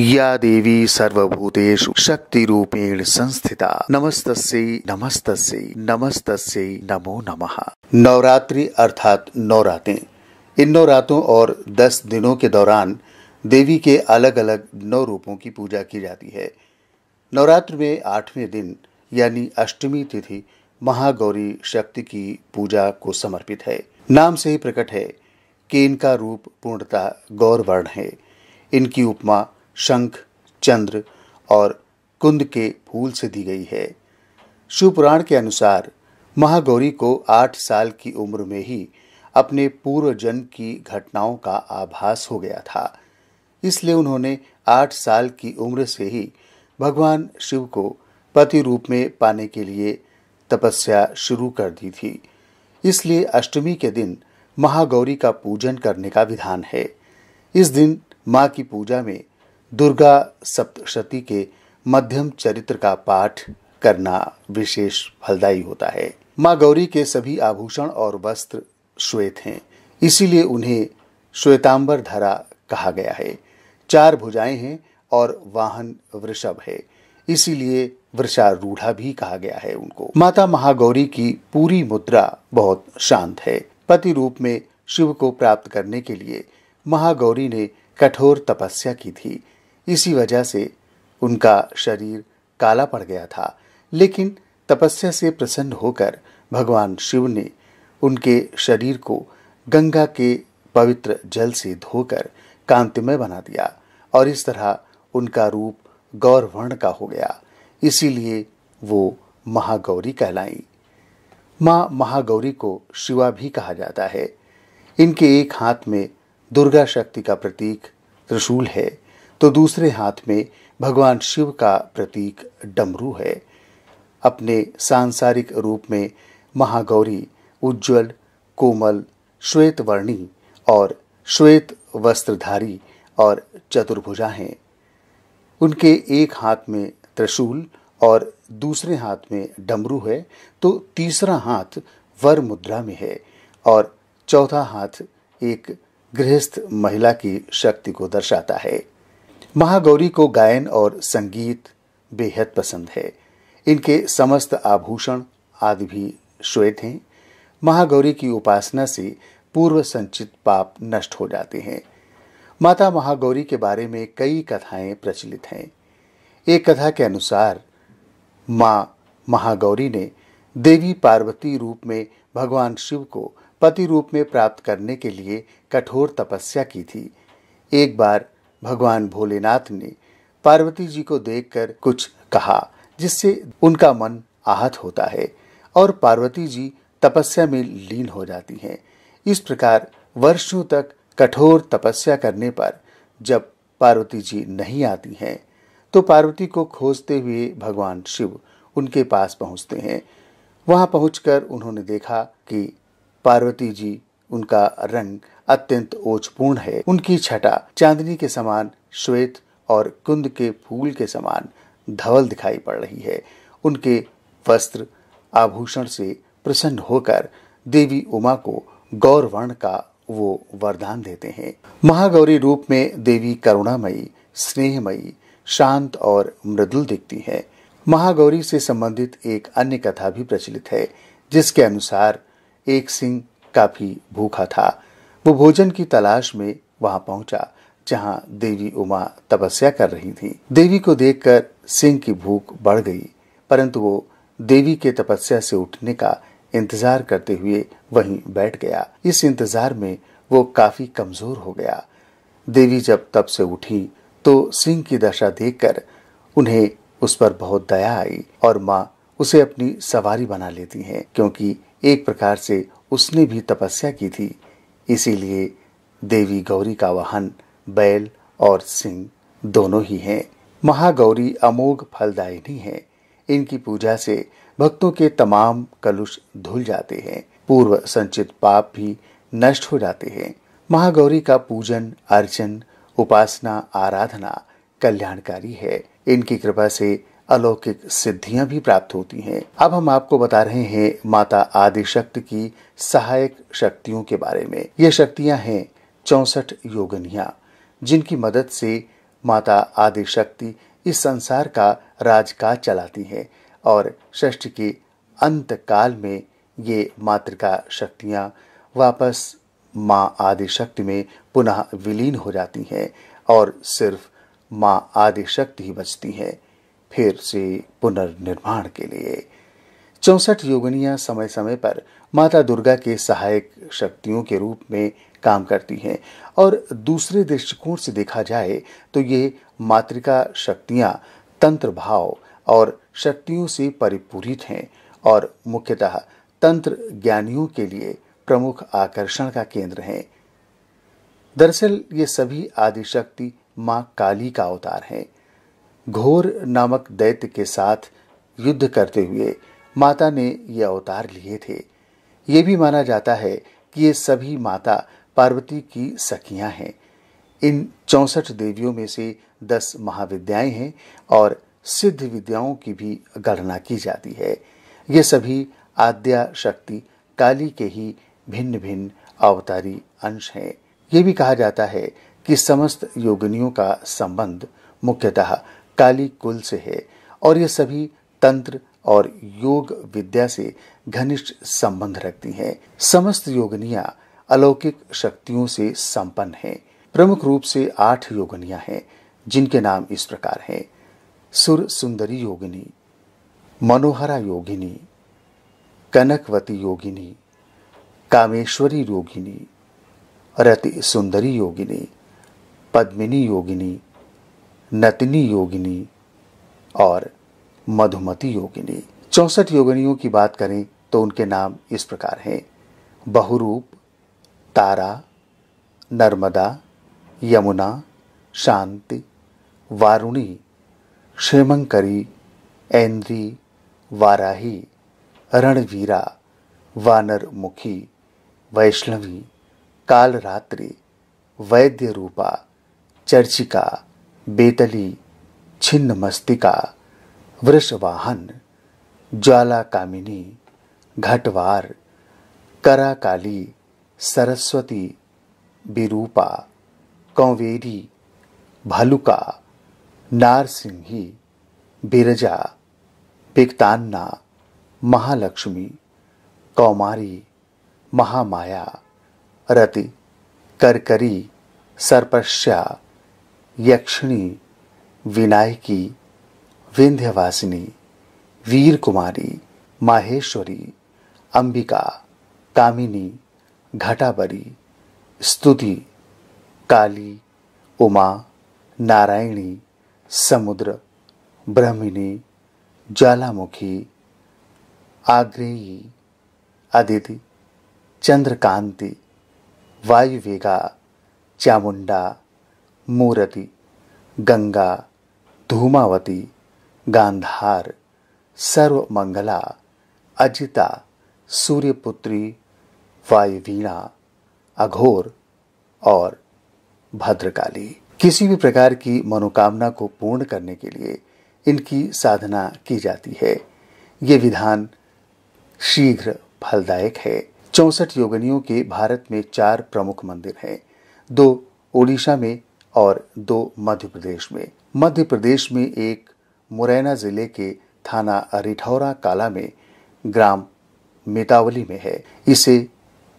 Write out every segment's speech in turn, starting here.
या देवी सर्वभूतेषु शक्ति रूपेण संस्थिता नमस्तस्यै नमस्तस्यै नमस्तस्यै नमो नमः नवरात्रि अर्थात नौ रातें इन नौ रातों और दस दिनों के दौरान देवी के अलग अलग नौ रूपों की पूजा की जाती है नवरात्र में आठवें दिन यानी अष्टमी तिथि महागौरी शक्ति की पूजा को समर्पित है नाम से ही प्रकट है कि इनका रूप पूर्णतः गौरवर्ण है इनकी उपमा शंख चंद्र और कुंद के फूल से दी गई है शिवपुराण के अनुसार महागौरी को आठ साल की उम्र में ही अपने पूर्व जन्म की घटनाओं का आभास हो गया था इसलिए उन्होंने आठ साल की उम्र से ही भगवान शिव को पति रूप में पाने के लिए तपस्या शुरू कर दी थी इसलिए अष्टमी के दिन महागौरी का पूजन करने का विधान है इस दिन माँ की पूजा में दुर्गा सप्तशती के मध्यम चरित्र का पाठ करना विशेष फलदायी होता है माँ गौरी के सभी आभूषण और वस्त्र श्वेत हैं इसीलिए उन्हें श्वेतांबर धरा कहा गया है चार भुजाएं हैं और वाहन वृषभ है इसीलिए वृषारूढ़ा भी कहा गया है उनको माता महागौरी की पूरी मुद्रा बहुत शांत है पति रूप में शिव को प्राप्त करने के लिए महागौरी ने कठोर तपस्या की थी इसी वजह से उनका शरीर काला पड़ गया था लेकिन तपस्या से प्रसन्न होकर भगवान शिव ने उनके शरीर को गंगा के पवित्र जल से धोकर कांतिमय बना दिया और इस तरह उनका रूप गौरवर्ण का हो गया इसीलिए वो महागौरी कहलाई माँ महागौरी को शिवा भी कहा जाता है इनके एक हाथ में दुर्गा शक्ति का प्रतीक त्रिशूल है तो दूसरे हाथ में भगवान शिव का प्रतीक डमरू है अपने सांसारिक रूप में महागौरी उज्जवल कोमल श्वेत वर्णी और श्वेत वस्त्रधारी और चतुर्भुजा हैं उनके एक हाथ में त्रिशूल और दूसरे हाथ में डमरू है तो तीसरा हाथ वर मुद्रा में है और चौथा हाथ एक गृहस्थ महिला की शक्ति को दर्शाता है महागौरी को गायन और संगीत बेहद पसंद है इनके समस्त आभूषण आदि भी श्वेत हैं महागौरी की उपासना से पूर्व संचित पाप नष्ट हो जाते हैं माता महागौरी के बारे में कई कथाएं प्रचलित हैं एक कथा के अनुसार माँ महागौरी ने देवी पार्वती रूप में भगवान शिव को पति रूप में प्राप्त करने के लिए कठोर तपस्या की थी एक बार भगवान भोलेनाथ ने पार्वती जी को देखकर कुछ कहा जिससे उनका मन आहत होता है और पार्वती जी तपस्या में लीन हो जाती हैं इस प्रकार वर्षों तक कठोर तपस्या करने पर जब पार्वती जी नहीं आती हैं तो पार्वती को खोजते हुए भगवान शिव उनके पास पहुंचते हैं वहां पहुंचकर उन्होंने देखा कि पार्वती जी उनका रंग अत्यंत ओछपूर्ण है उनकी छटा चांदनी के समान श्वेत और कुंद के फूल के समान धवल दिखाई पड़ रही है उनके वस्त्र आभूषण से प्रसन्न होकर देवी उमा को गौरवर्ण का वो वरदान देते हैं महागौरी रूप में देवी करुणामयी स्नेहमयी शांत और मृदुल दिखती है महागौरी से संबंधित एक अन्य कथा भी प्रचलित है जिसके अनुसार एक सिंह काफी भूखा था वो भोजन की तलाश में वहां पहुंचा जहां देवी उमा तपस्या कर रही थी देवी को देखकर सिंह की भूख बढ़ गई परंतु वो देवी के तपस्या से उठने का इंतजार करते हुए वहीं बैठ गया इस इंतजार में वो काफी कमजोर हो गया देवी जब तप से उठी तो सिंह की दशा देखकर उन्हें उस पर बहुत दया आई और माँ उसे अपनी सवारी बना लेती हैं क्योंकि एक प्रकार से उसने भी तपस्या की थी इसीलिए देवी गौरी का वाहन बैल और सिंह दोनों ही हैं महागौरी अमोघ फलदायिनी है इनकी पूजा से भक्तों के तमाम कलुष धुल जाते हैं पूर्व संचित पाप भी नष्ट हो जाते हैं महागौरी का पूजन अर्चन उपासना आराधना कल्याणकारी है इनकी कृपा से अलौकिक सिद्धियां भी प्राप्त होती हैं अब हम आपको बता रहे हैं माता आदि शक्ति की सहायक शक्तियों के बारे में ये शक्तियां हैं चौसठ योगनिया जिनकी मदद से माता आदि शक्ति इस संसार का राजकाज चलाती हैं और षष्ठ के अंत काल में ये मातृका शक्तियां वापस माँ आदि शक्ति में पुनः विलीन हो जाती हैं और सिर्फ माँ आदि शक्ति ही बचती हैं फिर से पुनर्निर्माण के लिए चौसठ योगनियां समय समय पर माता दुर्गा के सहायक शक्तियों के रूप में काम करती हैं और दूसरे दृष्टिकोण से देखा जाए तो ये मातृका शक्तियां तंत्र भाव और शक्तियों से परिपूरित हैं और मुख्यतः तंत्र ज्ञानियों के लिए प्रमुख आकर्षण का केंद्र हैं दरअसल ये सभी आदिशक्ति माँ काली का अवतार हैं घोर नामक दैत्य के साथ युद्ध करते हुए माता ने ये अवतार लिए थे ये भी माना जाता है कि ये सभी माता पार्वती की सखियां हैं इन चौसठ देवियों में से दस महाविद्याएं हैं और सिद्ध विद्याओं की भी गणना की जाती है ये सभी आद्या शक्ति काली के ही भिन्न भिन्न अवतारी अंश हैं ये भी कहा जाता है कि समस्त योगनियों का संबंध मुख्यतः काली कुल से है और ये सभी तंत्र और योग विद्या से घनिष्ठ संबंध रखती हैं समस्त योगनिया अलौकिक शक्तियों से संपन्न हैं प्रमुख रूप से आठ योगनिया हैं जिनके नाम इस प्रकार हैं सुर सुंदरी योगिनी मनोहरा योगिनी कनकवती योगिनी कामेश्वरी योगिनी रति सुंदरी योगिनी पद्मिनी योगिनी नतनी योगिनी और मधुमती योगिनी चौसठ योगिनियों की बात करें तो उनके नाम इस प्रकार हैं बहुरूप तारा नर्मदा यमुना शांति वारुणी क्षेमंकरी ऐन्द्री वाराही रणवीरा वानरमुखी वैष्णवी कालरात्रि वैद्य रूपा चर्चिका बेतली छिन्न मस्तिका वृषवाहन ज्वाला कामिनी घटवार कराकाली सरस्वती बिरूपा कौवेरी भालुका नारसिंही बिरजा पिकतान्ना महालक्ष्मी कौमारी महामाया रति करकरी सर्पश्या यक्षिणी विनायकी विंध्यवासिनी वीर कुमारी माहेश्वरी अंबिका कामिनी घटाबरी स्तुति काली उमा नारायणी समुद्र ब्रह्मिणी ज्वालामुखी आग्रेयी अदिति चंद्रकांति वायुवेगा चामुंडा मूरति गंगा धूमावती गांधार सर्वमंगला अजिता सूर्यपुत्री वायुवीणा अघोर और भद्रकाली किसी भी प्रकार की मनोकामना को पूर्ण करने के लिए इनकी साधना की जाती है ये विधान शीघ्र फलदायक है चौसठ योगनियों के भारत में चार प्रमुख मंदिर हैं दो ओडिशा में और दो मध्य प्रदेश में मध्य प्रदेश में एक मुरैना जिले के थाना रिठौरा काला में ग्राम मेतावली में है इसे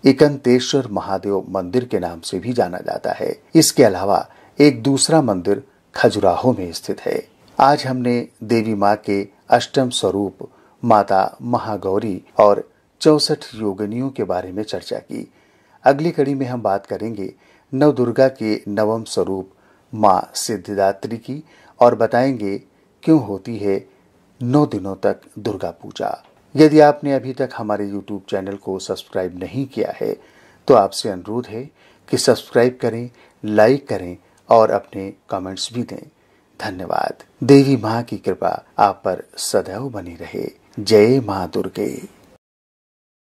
एकंतेश्वर महादेव मंदिर के नाम से भी जाना जाता है इसके अलावा एक दूसरा मंदिर खजुराहो में स्थित है आज हमने देवी माँ के अष्टम स्वरूप माता महागौरी और चौसठ योगनियों के बारे में चर्चा की अगली कड़ी में हम बात करेंगे नवदुर्गा के नवम स्वरूप माँ सिद्धिदात्री की और बताएंगे क्यों होती है नौ दिनों तक दुर्गा पूजा यदि आपने अभी तक हमारे यूट्यूब चैनल को सब्सक्राइब नहीं किया है तो आपसे अनुरोध है कि सब्सक्राइब करें लाइक करें और अपने कमेंट्स भी दें धन्यवाद देवी माँ की कृपा आप पर सदैव बनी रहे जय माँ दुर्गे